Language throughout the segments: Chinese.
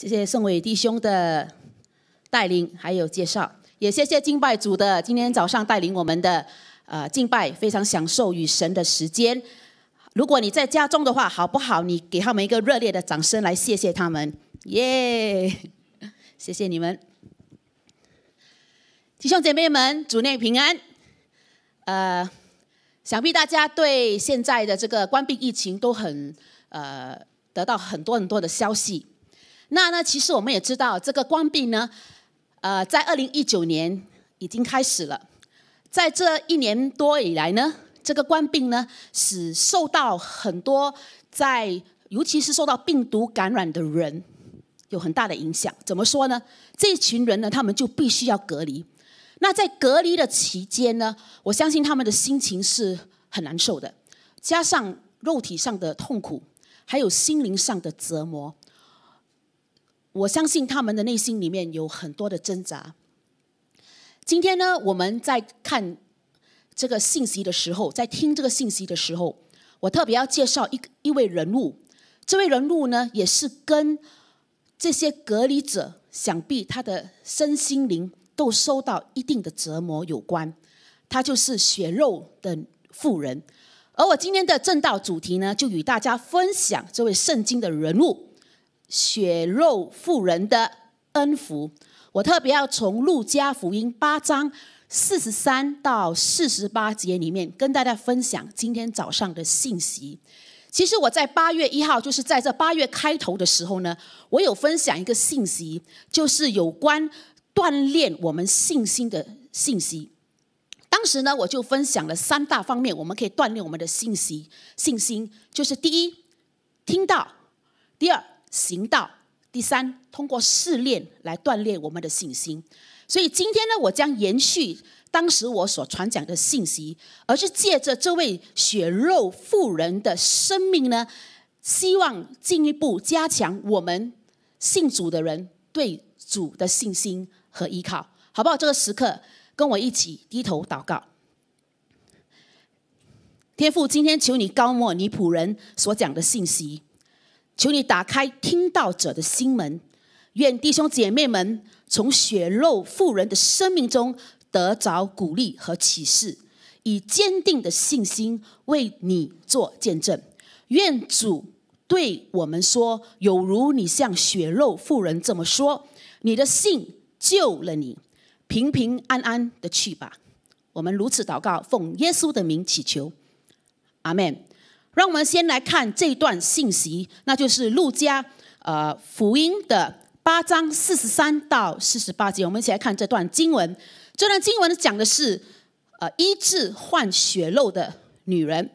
谢谢宋伟弟兄的带领，还有介绍，也谢谢敬拜组的今天早上带领我们的呃敬拜，非常享受与神的时间。如果你在家中的话，好不好？你给他们一个热烈的掌声来谢谢他们。耶，谢谢你们，弟兄姐妹们，主内平安。呃，想必大家对现在的这个关闭疫情都很呃得到很多很多的消息。那呢？其实我们也知道，这个关闭呢，呃，在二零一九年已经开始了。在这一年多以来呢，这个关闭呢，使受到很多在，尤其是受到病毒感染的人，有很大的影响。怎么说呢？这群人呢，他们就必须要隔离。那在隔离的期间呢，我相信他们的心情是很难受的，加上肉体上的痛苦，还有心灵上的折磨。我相信他们的内心里面有很多的挣扎。今天呢，我们在看这个信息的时候，在听这个信息的时候，我特别要介绍一一位人物。这位人物呢，也是跟这些隔离者，想必他的身心灵都受到一定的折磨有关。他就是血肉的妇人。而我今天的正道主题呢，就与大家分享这位圣经的人物。血肉富人的恩福，我特别要从路加福音八章四十三到四十八节里面跟大家分享今天早上的信息。其实我在八月一号，就是在这八月开头的时候呢，我有分享一个信息，就是有关锻炼我们信心的信息。当时呢，我就分享了三大方面，我们可以锻炼我们的信息信心就是第一，听到；第二，行道。第三，通过试炼来锻炼我们的信心。所以今天呢，我将延续当时我所传讲的信息，而是借着这位血肉富人的生命呢，希望进一步加强我们信主的人对主的信心和依靠。好不好？这个时刻，跟我一起低头祷告。天父，今天求你高莫你仆人所讲的信息。求你打开听道者的心门，愿弟兄姐妹们从血肉富人的生命中得着鼓励和启示，以坚定的信心为你做见证。愿主对我们说：有如你向血肉富人这么说，你的信救了你，平平安安的去吧。我们如此祷告，奉耶稣的名祈求，阿门。让我们先来看这段信息，那就是路加，呃，福音的八章四十三到四十八节。我们一起来看这段经文，这段经文呢讲的是，呃，医治患血肉的女人。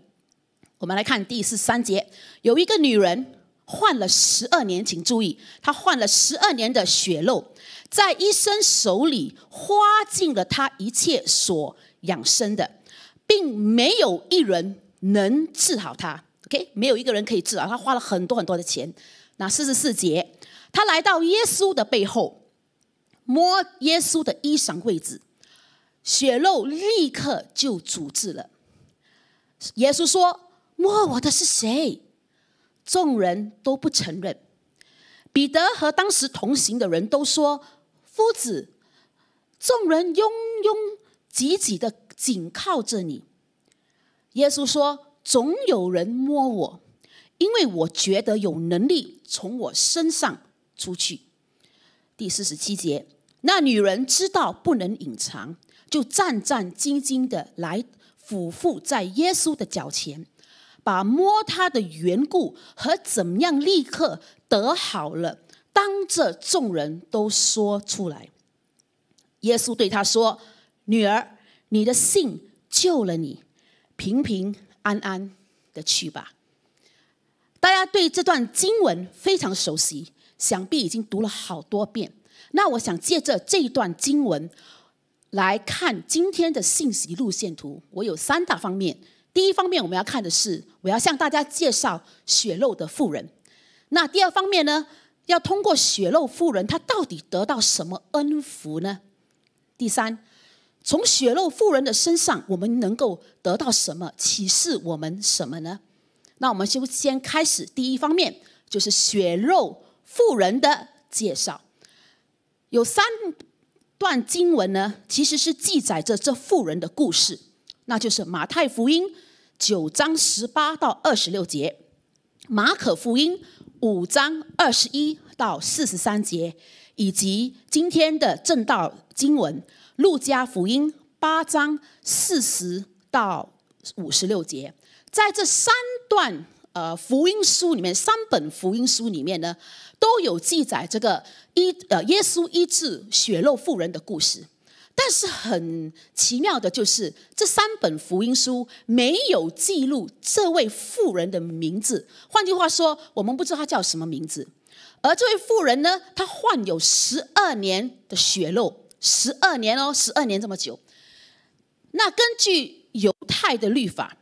我们来看第四三节，有一个女人患了十二年，请注意，她患了十二年的血肉，在医生手里花尽了她一切所养生的，并没有一人。能治好他，OK？没有一个人可以治好他，花了很多很多的钱。那四十四节，他来到耶稣的背后，摸耶稣的衣裳位置，血肉立刻就阻止了。耶稣说：“摸我的是谁？”众人都不承认。彼得和当时同行的人都说：“夫子。”众人拥拥挤挤的紧靠着你。耶稣说：“总有人摸我，因为我觉得有能力从我身上出去。”第四十七节，那女人知道不能隐藏，就战战兢兢的来俯伏在耶稣的脚前，把摸她的缘故和怎样立刻得好了，当着众人都说出来。耶稣对他说：“女儿，你的信救了你。”平平安安的去吧。大家对这段经文非常熟悉，想必已经读了好多遍。那我想借着这一段经文来看今天的信息路线图。我有三大方面：第一方面，我们要看的是我要向大家介绍血肉的妇人。那第二方面呢，要通过血肉妇人，她到底得到什么恩福呢？第三。从血肉富人的身上，我们能够得到什么启示？我们什么呢？那我们就先开始第一方面，就是血肉富人的介绍。有三段经文呢，其实是记载着这富人的故事，那就是马太福音九章十八到二十六节，马可福音五章二十一。到四十三节，以及今天的正道经文《路加福音》八章四十到五十六节，在这三段呃福音书里面，三本福音书里面呢，都有记载这个医呃耶稣医治血肉妇人的故事。但是很奇妙的就是，这三本福音书没有记录这位妇人的名字。换句话说，我们不知道她叫什么名字。而这位妇人呢，她患有十二年的血肉，十二年哦，十二年这么久。那根据犹太的律法，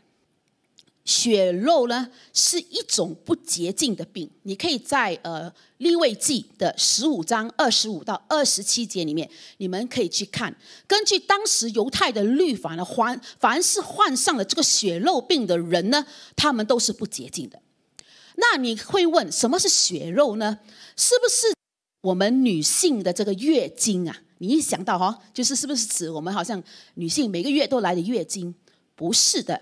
血肉呢是一种不洁净的病。你可以在呃利未记的十五章二十五到二十七节里面，你们可以去看。根据当时犹太的律法呢，患凡是患上了这个血肉病的人呢，他们都是不洁净的。那你会问什么是血肉呢？是不是我们女性的这个月经啊？你一想到哈，就是是不是指我们好像女性每个月都来的月经？不是的，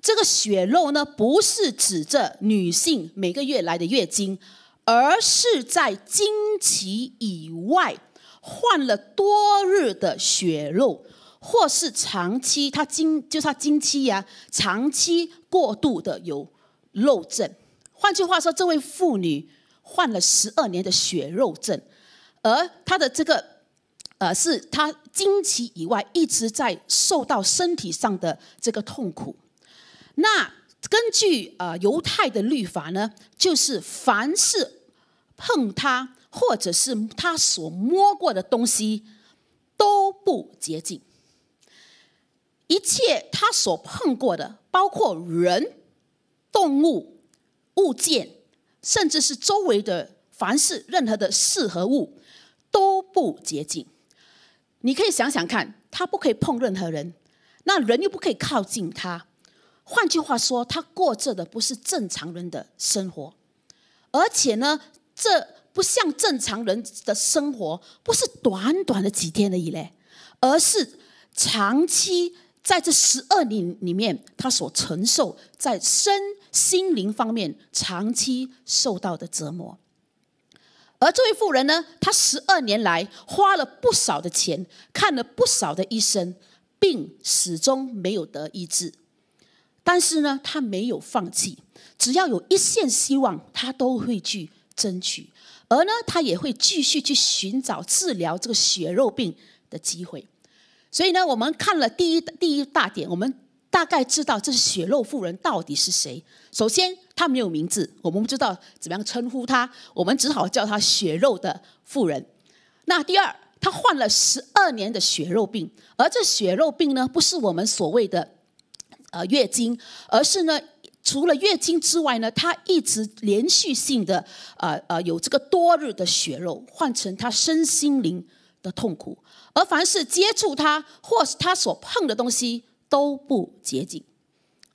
这个血肉呢，不是指这女性每个月来的月经，而是在经期以外患了多日的血肉，或是长期她经就是她经期呀，长期过度的有漏症。换句话说，这位妇女患了十二年的血肉症，而她的这个呃，是她经期以外一直在受到身体上的这个痛苦。那根据呃犹太的律法呢，就是凡是碰她或者是她所摸过的东西都不洁净，一切她所碰过的，包括人、动物。物件，甚至是周围的凡是任何的事和物，都不洁净。你可以想想看，他不可以碰任何人，那人又不可以靠近他。换句话说，他过着的不是正常人的生活，而且呢，这不像正常人的生活，不是短短的几天的已类，而是长期。在这十二年里面，他所承受在身心灵方面长期受到的折磨，而这位妇人呢，她十二年来花了不少的钱，看了不少的医生，病始终没有得医治。但是呢，她没有放弃，只要有一线希望，她都会去争取。而呢，她也会继续去寻找治疗这个血肉病的机会。所以呢，我们看了第一第一大点，我们大概知道这是血肉妇人到底是谁。首先，她没有名字，我们不知道怎么样称呼她，我们只好叫她血肉的妇人。那第二，她患了十二年的血肉病，而这血肉病呢，不是我们所谓的呃月经，而是呢，除了月经之外呢，她一直连续性的呃呃有这个多日的血肉，换成她身心灵的痛苦。而凡是接触他或是他所碰的东西，都不洁净。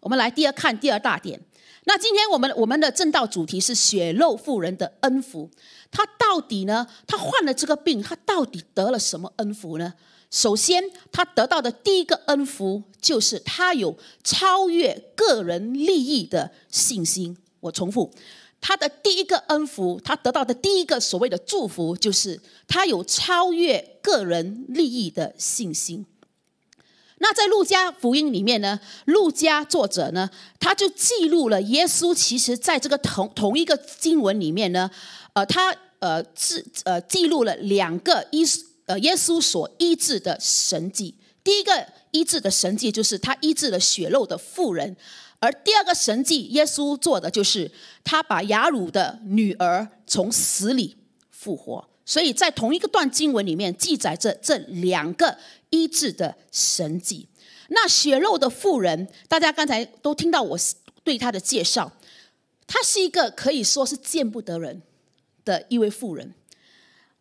我们来第二看第二大点。那今天我们我们的正道主题是血肉富人的恩福。他到底呢？他患了这个病，他到底得了什么恩福呢？首先，他得到的第一个恩福就是他有超越个人利益的信心。我重复。他的第一个恩福，他得到的第一个所谓的祝福，就是他有超越个人利益的信心。那在路加福音里面呢，路加作者呢，他就记录了耶稣，其实，在这个同同一个经文里面呢，呃，他呃，记呃记录了两个医呃耶稣所医治的神迹。第一个医治的神迹就是他医治了血肉的妇人。而第二个神迹，耶稣做的就是他把雅鲁的女儿从死里复活。所以在同一个段经文里面记载着这两个医治的神迹。那血肉的妇人，大家刚才都听到我对他的介绍，他是一个可以说是见不得人的一位妇人，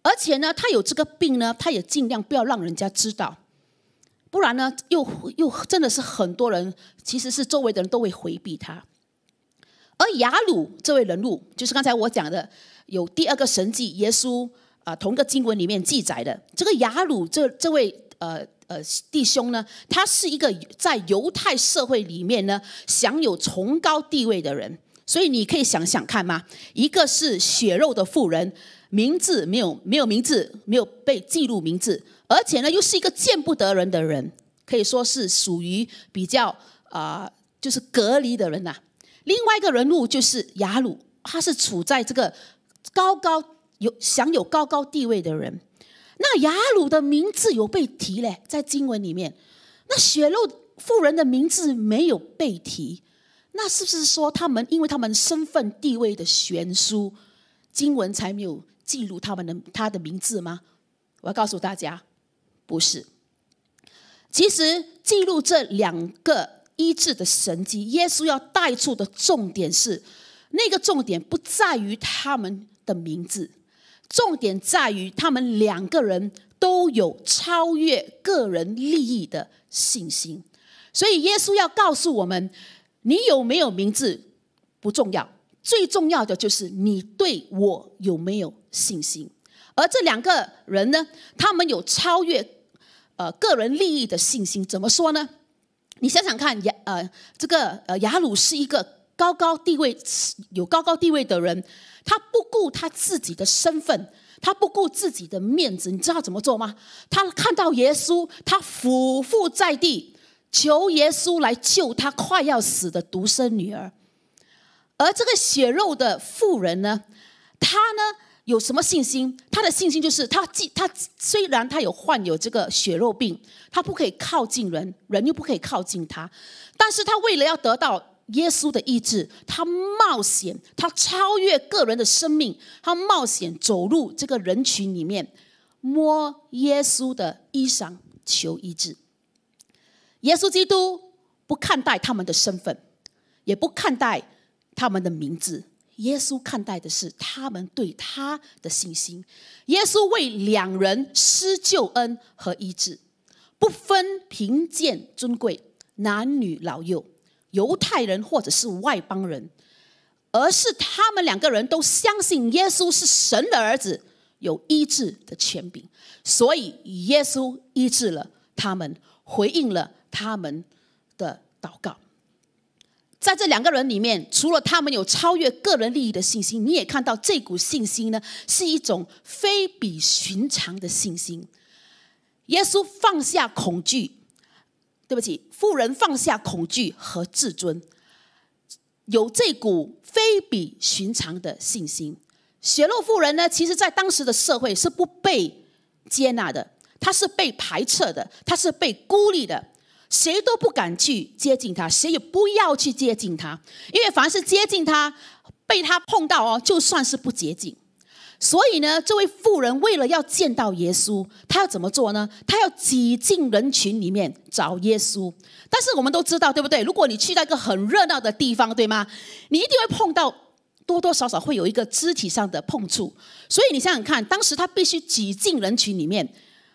而且呢，他有这个病呢，他也尽量不要让人家知道。不然呢？又又真的是很多人，其实是周围的人都会回避他。而雅鲁这位人物，就是刚才我讲的有第二个神迹，耶稣啊，同个经文里面记载的这个雅鲁这这位呃呃弟兄呢，他是一个在犹太社会里面呢享有崇高地位的人。所以你可以想想看吗？一个是血肉的富人，名字没有没有名字，没有被记录名字。而且呢，又是一个见不得人的人，可以说是属于比较啊，就是隔离的人呐。另外一个人物就是雅鲁，他是处在这个高高有享有高高地位的人。那雅鲁的名字有被提嘞，在经文里面。那血肉富人的名字没有被提，那是不是说他们因为他们身份地位的悬殊，经文才没有记录他们的他的名字吗？我要告诉大家。不是，其实记录这两个医治的神迹，耶稣要带出的重点是，那个重点不在于他们的名字，重点在于他们两个人都有超越个人利益的信心。所以耶稣要告诉我们，你有没有名字不重要，最重要的就是你对我有没有信心。而这两个人呢，他们有超越。呃，个人利益的信心怎么说呢？你想想看，雅呃这个呃雅鲁是一个高高地位有高高地位的人，他不顾他自己的身份，他不顾自己的面子，你知道怎么做吗？他看到耶稣，他俯伏在地，求耶稣来救他快要死的独生女儿。而这个血肉的妇人呢，她呢？有什么信心？他的信心就是他既他虽然他有患有这个血肉病，他不可以靠近人，人又不可以靠近他，但是他为了要得到耶稣的医治，他冒险，他超越个人的生命，他冒险走入这个人群里面，摸耶稣的衣裳求医治。耶稣基督不看待他们的身份，也不看待他们的名字。耶稣看待的是他们对他的信心。耶稣为两人施救恩和医治，不分贫贱、尊贵、男女老幼、犹太人或者是外邦人，而是他们两个人都相信耶稣是神的儿子，有医治的权柄，所以耶稣医治了他们，回应了他们的祷告。在这两个人里面，除了他们有超越个人利益的信心，你也看到这股信心呢，是一种非比寻常的信心。耶稣放下恐惧，对不起，富人放下恐惧和自尊，有这股非比寻常的信心。血肉富人呢，其实在当时的社会是不被接纳的，他是被排斥的，他是被孤立的。谁都不敢去接近他，谁也不要去接近他，因为凡是接近他，被他碰到哦，就算是不洁净。所以呢，这位妇人为了要见到耶稣，她要怎么做呢？她要挤进人群里面找耶稣。但是我们都知道，对不对？如果你去到一个很热闹的地方，对吗？你一定会碰到多多少少会有一个肢体上的碰触。所以你想想看，当时他必须挤进人群里面。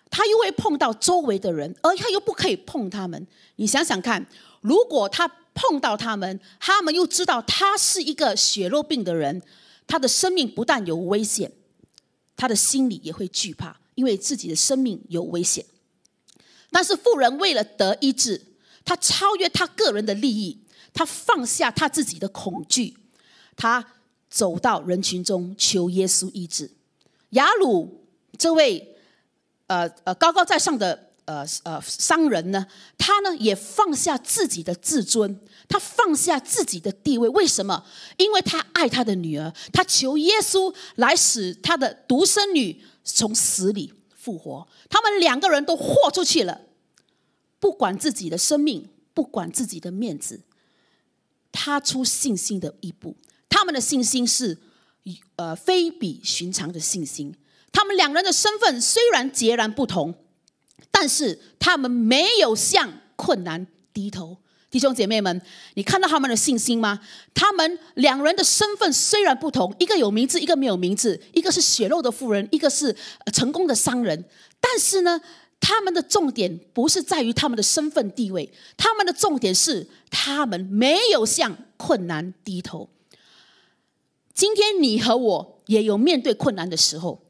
他又会碰到周围的人，而他又不可以碰他们。你想想看，如果他碰到他们，他们又知道他是一个血肉病的人，他的生命不但有危险，他的心里也会惧怕，因为自己的生命有危险。但是富人为了得医治，他超越他个人的利益，他放下他自己的恐惧，他走到人群中求耶稣医治。雅鲁这位。呃呃，高高在上的呃呃商人呢，他呢也放下自己的自尊，他放下自己的地位，为什么？因为他爱他的女儿，他求耶稣来使他的独生女从死里复活。他们两个人都豁出去了，不管自己的生命，不管自己的面子，踏出信心的一步。他们的信心是呃非比寻常的信心。他们两人的身份虽然截然不同，但是他们没有向困难低头。弟兄姐妹们，你看到他们的信心吗？他们两人的身份虽然不同，一个有名字，一个没有名字；一个是血肉的富人，一个是成功的商人。但是呢，他们的重点不是在于他们的身份地位，他们的重点是他们没有向困难低头。今天你和我也有面对困难的时候。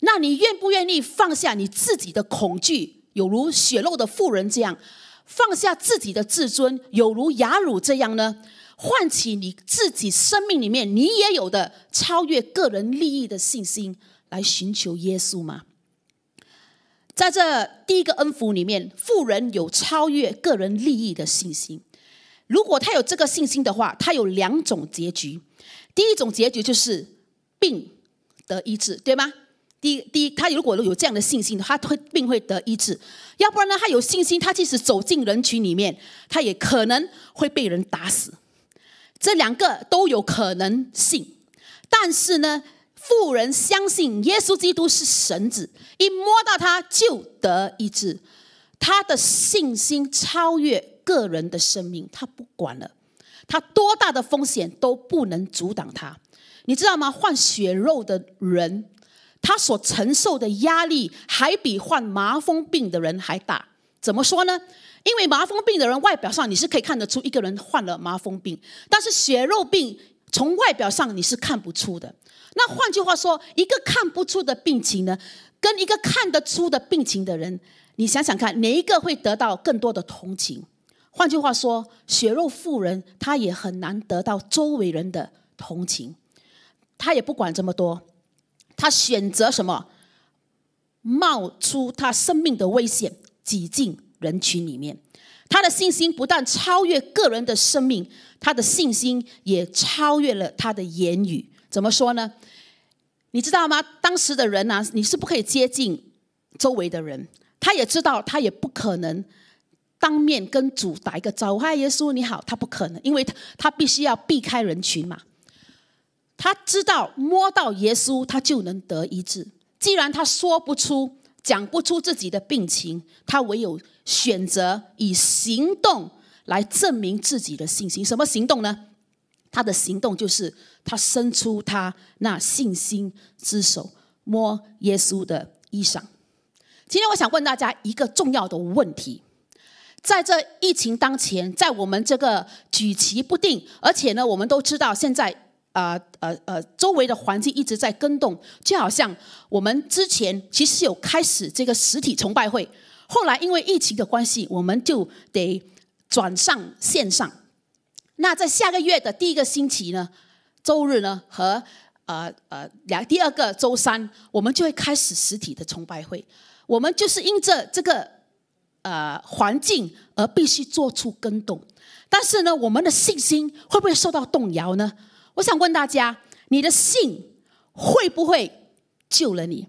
那你愿不愿意放下你自己的恐惧，有如血肉的富人这样，放下自己的自尊，有如雅乳这样呢？唤起你自己生命里面你也有的超越个人利益的信心，来寻求耶稣吗？在这第一个恩福里面，富人有超越个人利益的信心。如果他有这个信心的话，他有两种结局。第一种结局就是病得医治，对吗？第第一，他如果有这样的信心，他会病会得医治；要不然呢，他有信心，他即使走进人群里面，他也可能会被人打死。这两个都有可能性，但是呢，富人相信耶稣基督是神子，一摸到他就得医治，他的信心超越个人的生命，他不管了，他多大的风险都不能阻挡他。你知道吗？换血肉的人。他所承受的压力还比患麻风病的人还大。怎么说呢？因为麻风病的人外表上你是可以看得出一个人患了麻风病，但是血肉病从外表上你是看不出的。那换句话说，一个看不出的病情呢，跟一个看得出的病情的人，你想想看，哪一个会得到更多的同情？换句话说，血肉富人他也很难得到周围人的同情，他也不管这么多。他选择什么？冒出他生命的危险，挤进人群里面。他的信心不但超越个人的生命，他的信心也超越了他的言语。怎么说呢？你知道吗？当时的人呢，你是不可以接近周围的人。他也知道，他也不可能当面跟主打一个招呼：“嗨，耶稣你好。”他不可能，因为他他必须要避开人群嘛。他知道摸到耶稣，他就能得医治。既然他说不出、讲不出自己的病情，他唯有选择以行动来证明自己的信心。什么行动呢？他的行动就是他伸出他那信心之手，摸耶稣的衣裳。今天我想问大家一个重要的问题：在这疫情当前，在我们这个举棋不定，而且呢，我们都知道现在。啊呃呃，周围的环境一直在跟动，就好像我们之前其实有开始这个实体崇拜会，后来因为疫情的关系，我们就得转上线上。那在下个月的第一个星期呢，周日呢和呃呃两第二个周三，我们就会开始实体的崇拜会。我们就是因这这个呃环境而必须做出跟动，但是呢，我们的信心会不会受到动摇呢？我想问大家：你的信会不会救了你？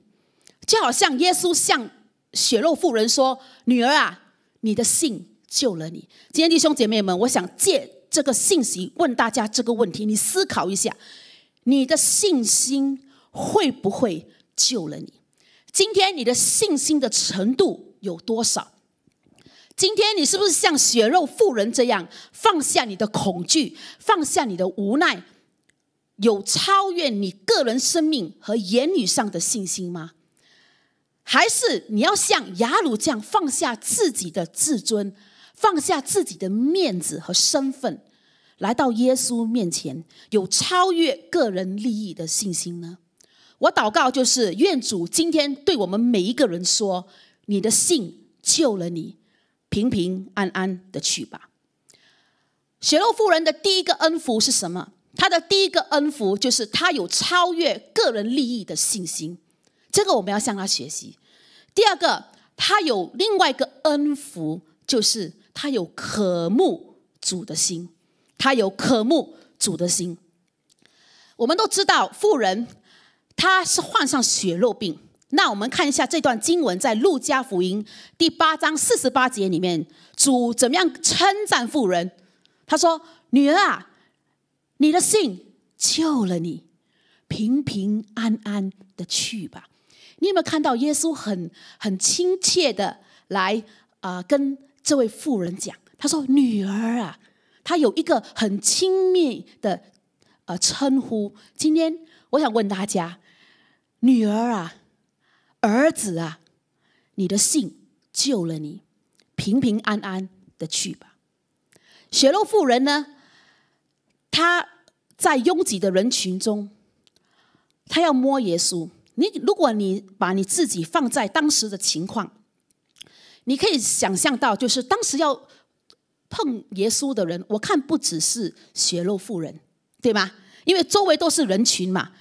就好像耶稣向血肉妇人说：“女儿啊，你的信救了你。”今天弟兄姐妹们，我想借这个信息问大家这个问题：你思考一下，你的信心会不会救了你？今天你的信心的程度有多少？今天你是不是像血肉妇人这样放下你的恐惧，放下你的无奈？有超越你个人生命和言语上的信心吗？还是你要像雅鲁这样放下自己的自尊，放下自己的面子和身份，来到耶稣面前，有超越个人利益的信心呢？我祷告，就是愿主今天对我们每一个人说：“你的信救了你，平平安安的去吧。”血肉夫人的第一个恩福是什么？他的第一个恩福就是他有超越个人利益的信心，这个我们要向他学习。第二个，他有另外一个恩福，就是他有渴慕主的心，他有渴慕主的心。我们都知道，富人他是患上血肉病。那我们看一下这段经文，在路加福音第八章四十八节里面，主怎么样称赞富人？他说：“女儿啊。”你的信救了你，平平安安的去吧。你有没有看到耶稣很很亲切的来啊？跟这位妇人讲，他说：“女儿啊，他有一个很亲密的呃称呼。”今天我想问大家：“女儿啊，儿子啊，你的信救了你，平平安安的去吧。”血肉妇人呢？他在拥挤的人群中，他要摸耶稣。你如果你把你自己放在当时的情况，你可以想象到，就是当时要碰耶稣的人，我看不只是血肉妇人，对吧？因为周围都是人群嘛。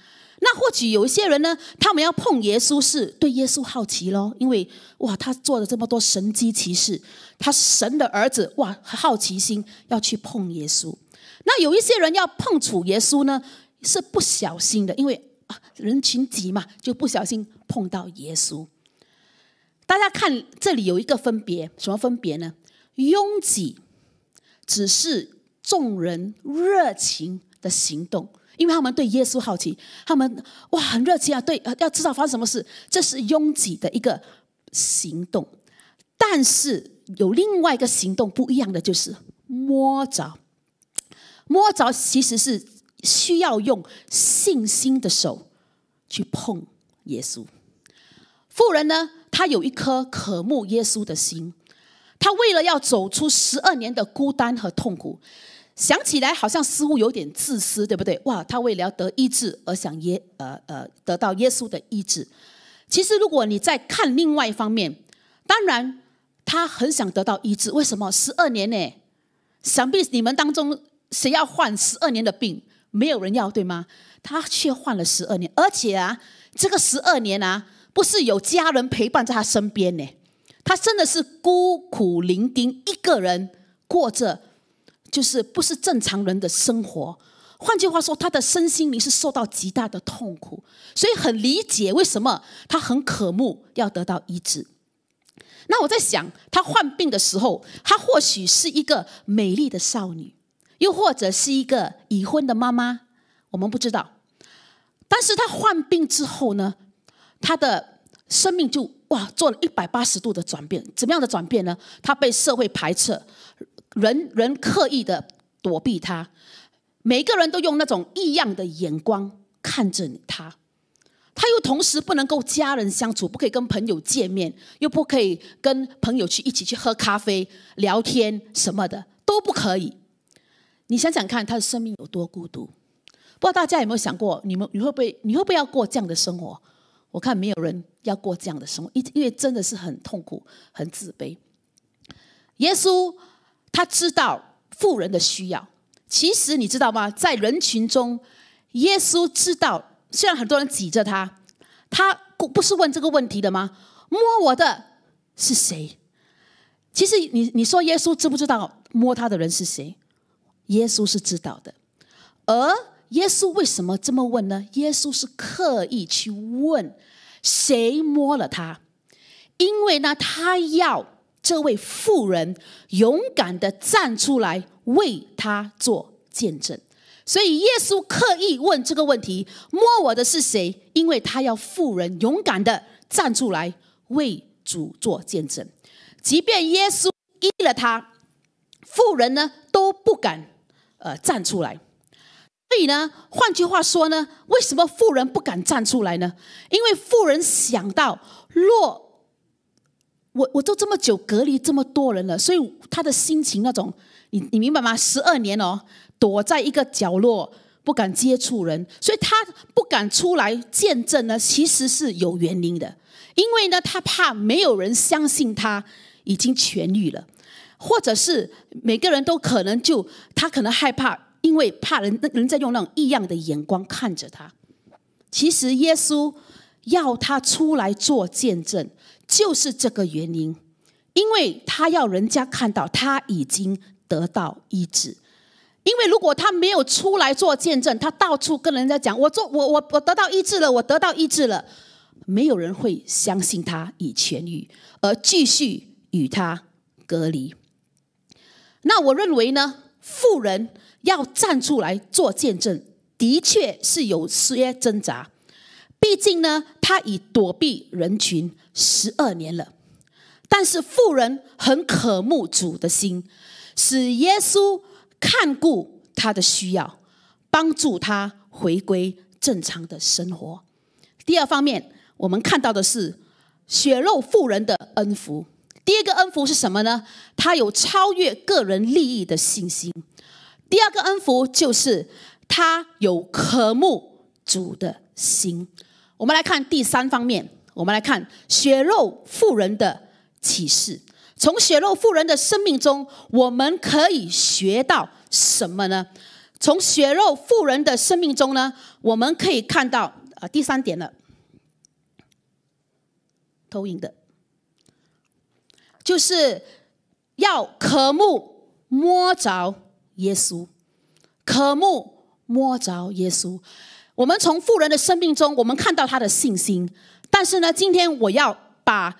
那或许有一些人呢，他们要碰耶稣是对耶稣好奇喽，因为哇，他做了这么多神机骑士，他神的儿子哇，好奇心要去碰耶稣。那有一些人要碰触耶稣呢，是不小心的，因为人群挤嘛，就不小心碰到耶稣。大家看这里有一个分别，什么分别呢？拥挤只是众人热情的行动，因为他们对耶稣好奇，他们哇很热情啊，对要知道发生什么事，这是拥挤的一个行动。但是有另外一个行动不一样的，就是摸着。摸着其实是需要用信心的手去碰耶稣。富人呢，他有一颗渴慕耶稣的心，他为了要走出十二年的孤单和痛苦，想起来好像似乎有点自私，对不对？哇，他为了要得医治而想耶呃呃得到耶稣的医治。其实如果你再看另外一方面，当然他很想得到医治，为什么十二年呢？想必你们当中。谁要患十二年的病，没有人要，对吗？他却患了十二年，而且啊，这个十二年啊，不是有家人陪伴在他身边呢，他真的是孤苦伶仃，一个人过着，就是不是正常人的生活。换句话说，他的身心灵是受到极大的痛苦，所以很理解为什么他很渴慕要得到医治。那我在想，他患病的时候，他或许是一个美丽的少女。又或者是一个已婚的妈妈，我们不知道。但是她患病之后呢，她的生命就哇做了一百八十度的转变。怎么样的转变呢？她被社会排斥，人人刻意的躲避她，每个人都用那种异样的眼光看着她。他又同时不能够家人相处，不可以跟朋友见面，又不可以跟朋友去一起去喝咖啡、聊天什么的都不可以。你想想看，他的生命有多孤独？不知道大家有没有想过，你们你会不会你会不会要过这样的生活？我看没有人要过这样的生活，因因为真的是很痛苦、很自卑。耶稣他知道富人的需要，其实你知道吗？在人群中，耶稣知道，虽然很多人挤着他，他不不是问这个问题的吗？摸我的是谁？其实你你说耶稣知不知道摸他的人是谁？耶稣是知道的，而耶稣为什么这么问呢？耶稣是刻意去问谁摸了他，因为呢，他要这位妇人勇敢的站出来为他做见证。所以耶稣刻意问这个问题：“摸我的是谁？”因为他要妇人勇敢的站出来为主做见证，即便耶稣医了他，妇人呢？不敢，呃，站出来。所以呢，换句话说呢，为什么富人不敢站出来呢？因为富人想到，若我我都这么久隔离这么多人了，所以他的心情那种，你你明白吗？十二年哦，躲在一个角落，不敢接触人，所以他不敢出来见证呢。其实是有原因的，因为呢，他怕没有人相信他已经痊愈了。或者是每个人都可能就他可能害怕，因为怕人人在用那种异样的眼光看着他。其实耶稣要他出来做见证，就是这个原因，因为他要人家看到他已经得到医治。因为如果他没有出来做见证，他到处跟人家讲我做我我我得到医治了，我得到医治了，没有人会相信他已痊愈，而继续与他隔离。那我认为呢，富人要站出来做见证，的确是有些挣扎。毕竟呢，他已躲避人群十二年了。但是富人很渴慕主的心，使耶稣看顾他的需要，帮助他回归正常的生活。第二方面，我们看到的是血肉富人的恩福。第二个恩福是什么呢？他有超越个人利益的信心。第二个恩福就是他有渴慕主的心。我们来看第三方面，我们来看血肉富人的启示。从血肉富人的生命中，我们可以学到什么呢？从血肉富人的生命中呢，我们可以看到啊，第三点了。投影的。就是要渴慕摸着耶稣，渴慕摸着耶稣。我们从富人的生命中，我们看到他的信心。但是呢，今天我要把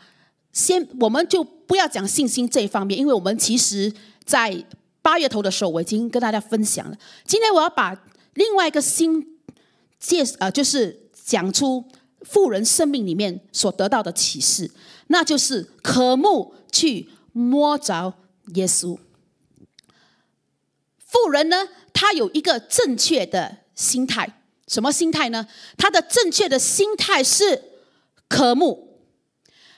先，我们就不要讲信心这一方面，因为我们其实在八月头的时候，我已经跟大家分享了。今天我要把另外一个新介，呃，就是讲出富人生命里面所得到的启示，那就是渴慕。去摸着耶稣。富人呢，他有一个正确的心态，什么心态呢？他的正确的心态是渴慕，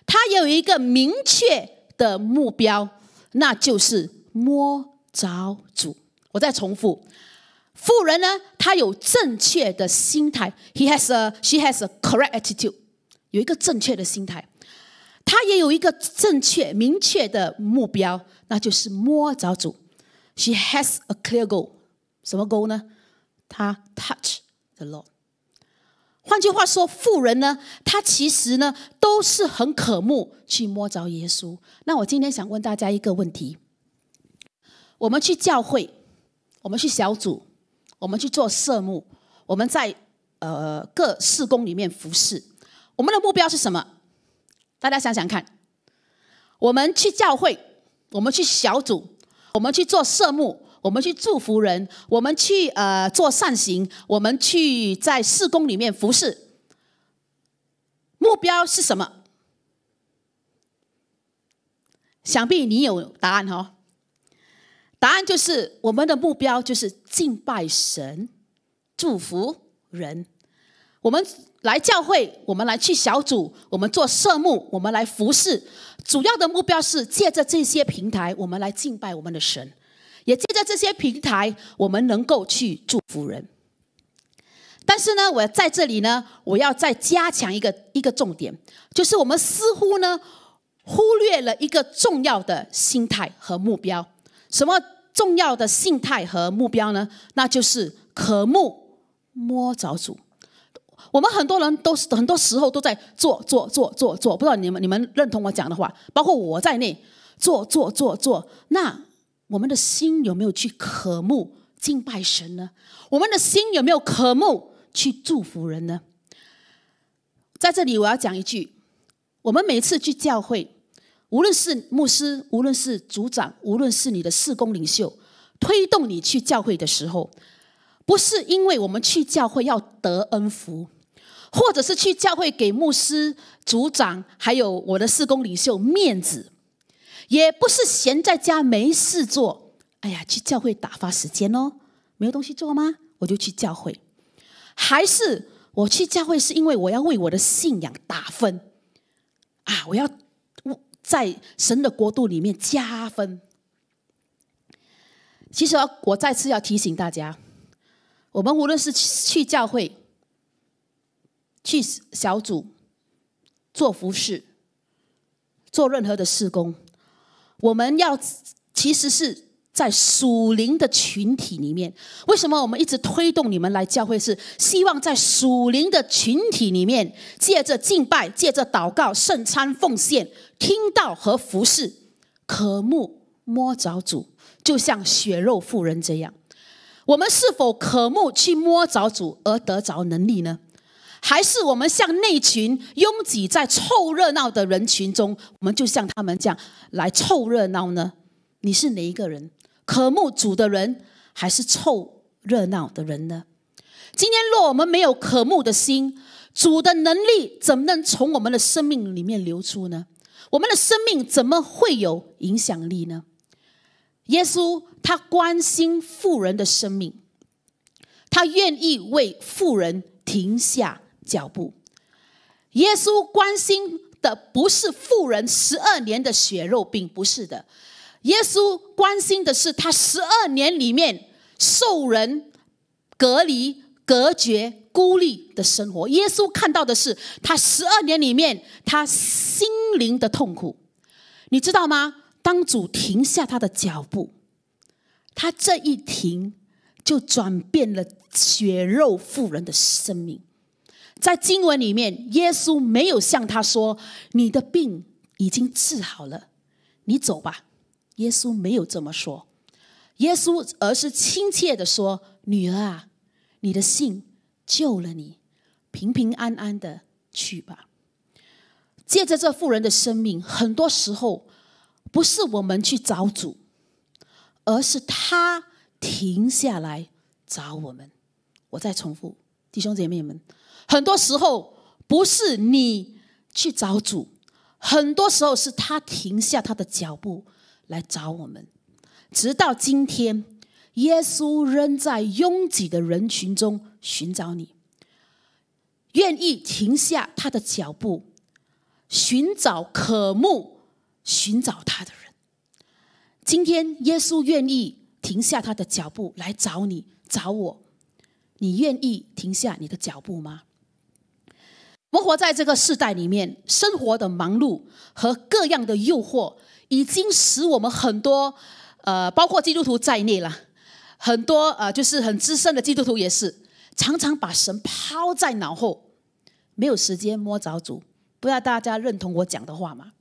他有一个明确的目标，那就是摸着主。我再重复，富人呢，他有正确的心态，He has a, she has a correct attitude，有一个正确的心态。他也有一个正确明确的目标，那就是摸着主。She has a clear goal。什么 goal 呢？她 touch the Lord。换句话说，富人呢，他其实呢都是很渴慕去摸着耶稣。那我今天想问大家一个问题：我们去教会，我们去小组，我们去做社牧，我们在呃各事工里面服侍，我们的目标是什么？大家想想看，我们去教会，我们去小组，我们去做社牧，我们去祝福人，我们去呃做善行，我们去在事工里面服侍，目标是什么？想必你有答案哈。答案就是我们的目标就是敬拜神，祝福人，我们。来教会我们，来去小组，我们做社牧，我们来服侍。主要的目标是借着这些平台，我们来敬拜我们的神，也借着这些平台，我们能够去祝福人。但是呢，我在这里呢，我要再加强一个一个重点，就是我们似乎呢，忽略了一个重要的心态和目标。什么重要的心态和目标呢？那就是渴慕摸着主。我们很多人都是很多时候都在做做做做做，不知道你们你们认同我讲的话，包括我在内，做做做做。那我们的心有没有去渴慕敬拜神呢？我们的心有没有渴慕去祝福人呢？在这里我要讲一句：我们每次去教会，无论是牧师，无论是组长，无论是你的事工领袖，推动你去教会的时候，不是因为我们去教会要得恩福。或者是去教会给牧师、组长，还有我的四工领袖面子，也不是闲在家没事做。哎呀，去教会打发时间哦，没有东西做吗？我就去教会。还是我去教会是因为我要为我的信仰打分啊！我要在神的国度里面加分。其实我再次要提醒大家，我们无论是去教会。去小组做服饰，做任何的事工，我们要其实是，在属灵的群体里面。为什么我们一直推动你们来教会？是希望在属灵的群体里面，借着敬拜、借着祷告、圣餐奉献、听到和服侍，渴慕摸着主，就像血肉妇人这样。我们是否渴慕去摸着主而得着能力呢？还是我们像那群拥挤在凑热闹的人群中，我们就像他们这样来凑热闹呢？你是哪一个人？渴慕主的人，还是凑热闹的人呢？今天若我们没有渴慕的心，主的能力怎么能从我们的生命里面流出呢？我们的生命怎么会有影响力呢？耶稣他关心富人的生命，他愿意为富人停下。脚步，耶稣关心的不是富人十二年的血肉病，不是的。耶稣关心的是他十二年里面受人隔离、隔绝、孤立的生活。耶稣看到的是他十二年里面他心灵的痛苦，你知道吗？当主停下他的脚步，他这一停就转变了血肉富人的生命。在经文里面，耶稣没有向他说：“你的病已经治好了，你走吧。”耶稣没有这么说，耶稣而是亲切的说：“女儿啊，你的信救了你，平平安安的去吧。”借着这妇人的生命，很多时候不是我们去找主，而是他停下来找我们。我再重复，弟兄姐妹们。很多时候不是你去找主，很多时候是他停下他的脚步来找我们。直到今天，耶稣仍在拥挤的人群中寻找你，愿意停下他的脚步，寻找渴慕、寻找他的人。今天，耶稣愿意停下他的脚步来找你、找我，你愿意停下你的脚步吗？我们活在这个世代里面，生活的忙碌和各样的诱惑，已经使我们很多，呃，包括基督徒在内啦，很多呃，就是很资深的基督徒也是，常常把神抛在脑后，没有时间摸着主。不知道大家认同我讲的话吗？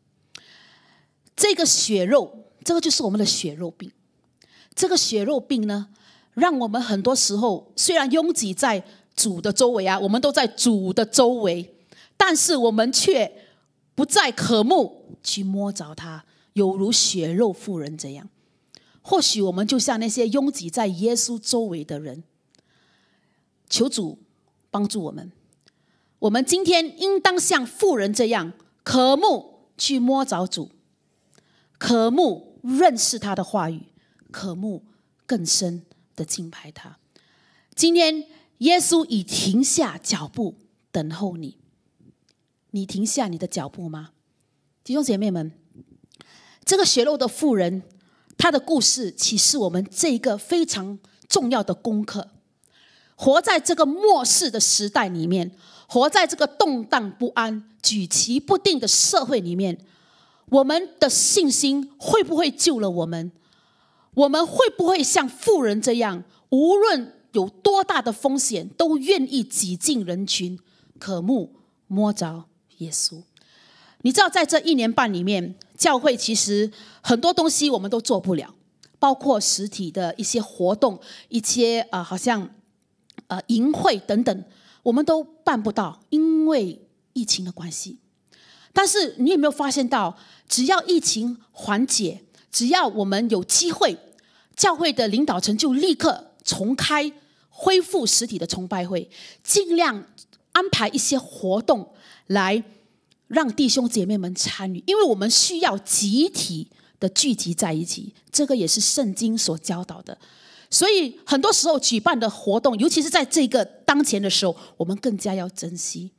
这个血肉，这个就是我们的血肉病。这个血肉病呢，让我们很多时候虽然拥挤在主的周围啊，我们都在主的周围。但是我们却不再渴慕去摸着他，有如血肉富人这样。或许我们就像那些拥挤在耶稣周围的人，求主帮助我们。我们今天应当像富人这样渴慕去摸着主，渴慕认识他的话语，渴慕更深的敬拜他。今天耶稣已停下脚步等候你。你停下你的脚步吗，弟兄姐妹们？这个血肉的富人，他的故事启示我们这一个非常重要的功课：活在这个末世的时代里面，活在这个动荡不安、举棋不定的社会里面，我们的信心会不会救了我们？我们会不会像富人这样，无论有多大的风险，都愿意挤进人群，可目摸着？耶稣，你知道，在这一年半里面，教会其实很多东西我们都做不了，包括实体的一些活动，一些啊，好像啊，淫会等等，我们都办不到，因为疫情的关系。但是你有没有发现到，只要疫情缓解，只要我们有机会，教会的领导层就立刻重开，恢复实体的崇拜会，尽量安排一些活动。来让弟兄姐妹们参与，因为我们需要集体的聚集在一起，这个也是圣经所教导的。所以很多时候举办的活动，尤其是在这个当前的时候，我们更加要珍惜。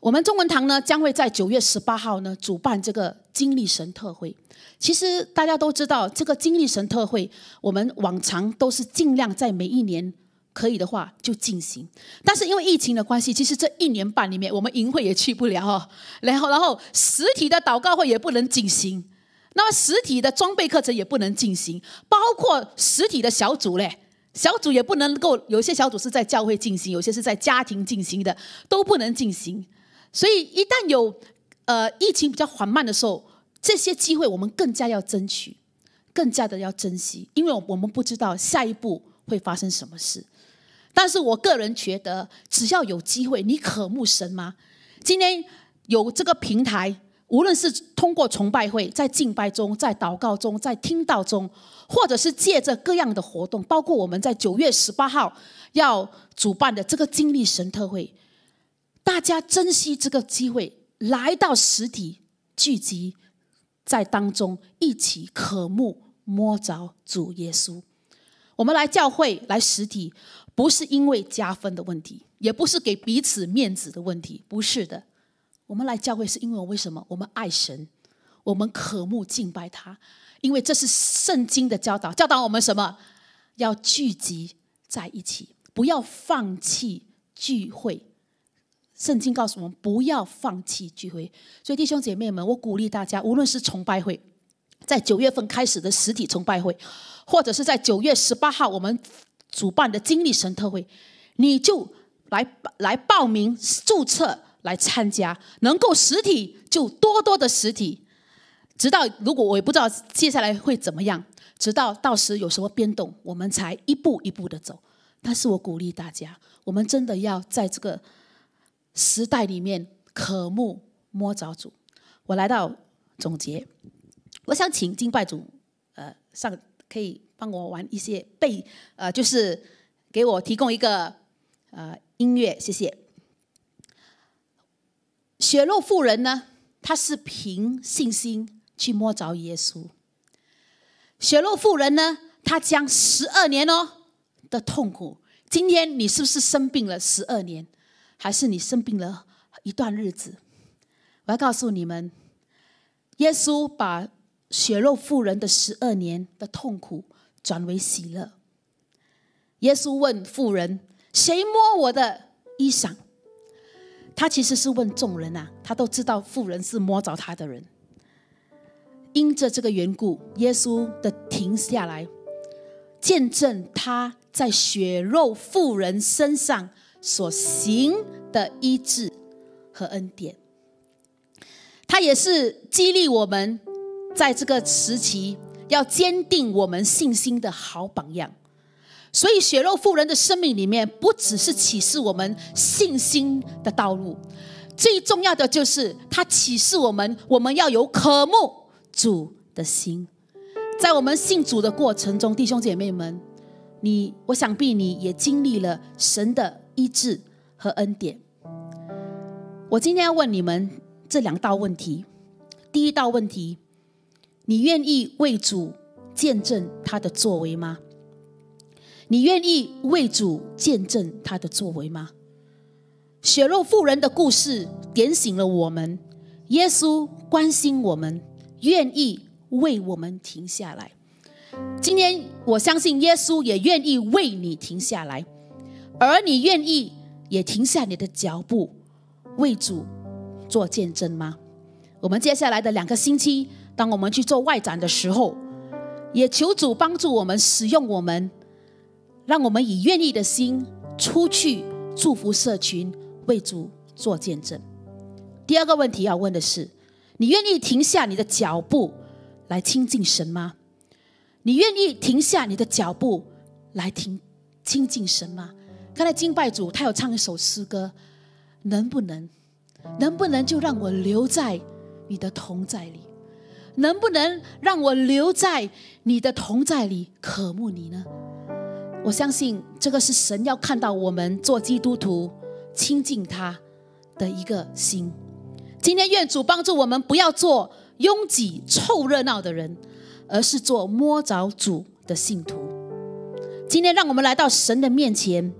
我们中文堂呢，将会在九月十八号呢，主办这个经历神特会。其实大家都知道，这个经历神特会，我们往常都是尽量在每一年。可以的话就进行，但是因为疫情的关系，其实这一年半里面，我们营会也去不了然后，然后实体的祷告会也不能进行，那么实体的装备课程也不能进行，包括实体的小组嘞，小组也不能够。有些小组是在教会进行，有些是在家庭进行的，都不能进行。所以，一旦有呃疫情比较缓慢的时候，这些机会我们更加要争取，更加的要珍惜，因为我们不知道下一步会发生什么事。但是我个人觉得，只要有机会，你渴慕神吗？今天有这个平台，无论是通过崇拜会，在敬拜中，在祷告中，在听到中，或者是借着各样的活动，包括我们在九月十八号要主办的这个经历神特会，大家珍惜这个机会，来到实体聚集，在当中一起渴慕摸着主耶稣。我们来教会，来实体。不是因为加分的问题，也不是给彼此面子的问题，不是的。我们来教会是因为我为什么？我们爱神，我们渴慕敬拜他，因为这是圣经的教导。教导我们什么？要聚集在一起，不要放弃聚会。圣经告诉我们不要放弃聚会。所以弟兄姐妹们，我鼓励大家，无论是崇拜会，在九月份开始的实体崇拜会，或者是在九月十八号我们。主办的金立神特会，你就来来报名注册来参加，能够实体就多多的实体，直到如果我也不知道接下来会怎么样，直到到时有什么变动，我们才一步一步的走。但是我鼓励大家，我们真的要在这个时代里面渴慕摸着主。我来到总结，我想请金拜主，呃，上可以。帮我玩一些背，呃，就是给我提供一个呃音乐，谢谢。血肉妇人呢，他是凭信心去摸着耶稣。血肉妇人呢，他将十二年哦的痛苦。今天你是不是生病了十二年，还是你生病了一段日子？我要告诉你们，耶稣把血肉妇人的十二年的痛苦。转为喜乐。耶稣问妇人：“谁摸我的衣裳？”他其实是问众人啊，他都知道妇人是摸着他的人。因着这个缘故，耶稣的停下来，见证他在血肉妇人身上所行的医治和恩典。他也是激励我们，在这个时期。要坚定我们信心的好榜样，所以血肉富人的生命里面，不只是启示我们信心的道路，最重要的就是他启示我们，我们要有渴慕主的心。在我们信主的过程中，弟兄姐妹们，你我想必你也经历了神的医治和恩典。我今天要问你们这两道问题，第一道问题。你愿意为主见证他的作为吗？你愿意为主见证他的作为吗？血肉妇人的故事点醒了我们，耶稣关心我们，愿意为我们停下来。今天我相信耶稣也愿意为你停下来，而你愿意也停下你的脚步为主做见证吗？我们接下来的两个星期。当我们去做外展的时候，也求主帮助我们使用我们，让我们以愿意的心出去祝福社群，为主做见证。第二个问题要问的是：你愿意停下你的脚步来亲近神吗？你愿意停下你的脚步来听亲近神吗？刚才金拜主他有唱一首诗歌，能不能，能不能就让我留在你的同在里？能不能让我留在你的同在里，渴慕你呢？我相信这个是神要看到我们做基督徒亲近他的一个心。今天愿主帮助我们，不要做拥挤凑热闹的人，而是做摸着主的信徒。今天让我们来到神的面前，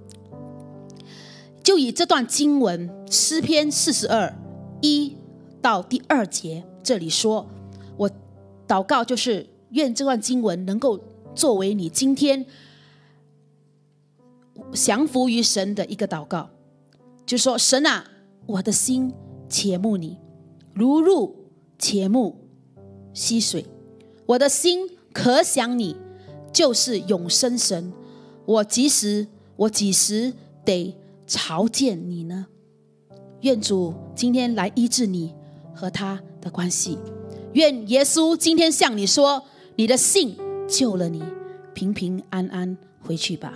就以这段经文《诗篇》四十二一到第二节这里说。我祷告，就是愿这段经文能够作为你今天降服于神的一个祷告。就说神啊，我的心且慕你，如入且慕溪水；我的心可想你，就是永生神。我几时我几时得朝见你呢？愿主今天来医治你和他的关系。愿耶稣今天向你说：“你的信救了你，平平安安回去吧。”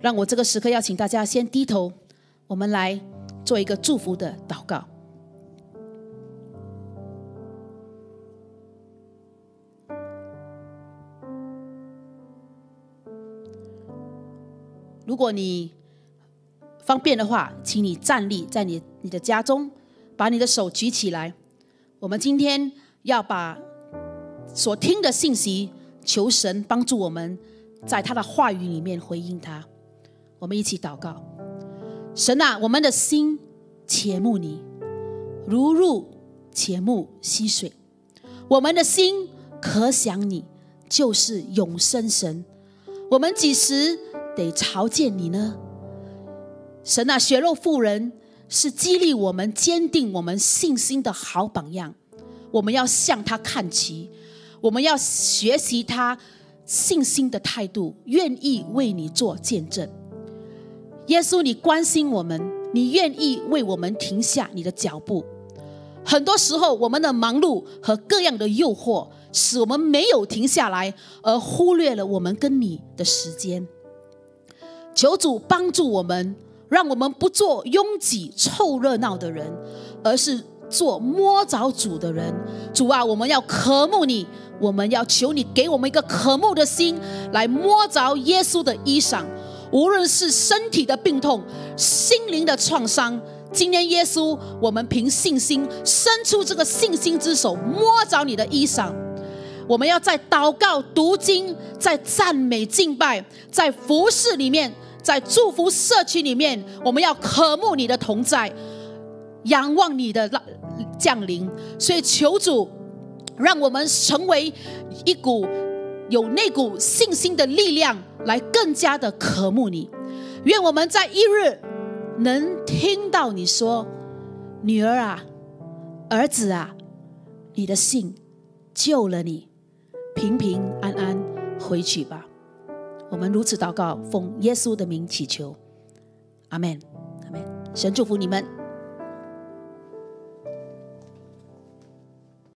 让我这个时刻要请大家先低头，我们来做一个祝福的祷告。如果你方便的话，请你站立在你你的家中，把你的手举起来。我们今天。要把所听的信息，求神帮助我们，在他的话语里面回应他。我们一起祷告：神啊，我们的心切慕你，如入切慕溪水；我们的心可想你，就是永生神。我们几时得朝见你呢？神啊，血肉富人是激励我们、坚定我们信心的好榜样。我们要向他看齐，我们要学习他信心的态度，愿意为你做见证。耶稣，你关心我们，你愿意为我们停下你的脚步。很多时候，我们的忙碌和各样的诱惑使我们没有停下来，而忽略了我们跟你的时间。求主帮助我们，让我们不做拥挤凑热闹的人，而是。做摸着主的人，主啊，我们要渴慕你，我们要求你给我们一个渴慕的心，来摸着耶稣的衣裳。无论是身体的病痛，心灵的创伤，今天耶稣，我们凭信心伸出这个信心之手，摸着你的衣裳。我们要在祷告、读经、在赞美敬拜、在服饰里面、在祝福社区里面，我们要渴慕你的同在。仰望你的降降临，所以求主让我们成为一股有那股信心的力量，来更加的渴慕你。愿我们在一日能听到你说：“女儿啊，儿子啊，你的信救了你，平平安安回去吧。”我们如此祷告，奉耶稣的名祈求，阿门，阿门。神祝福你们。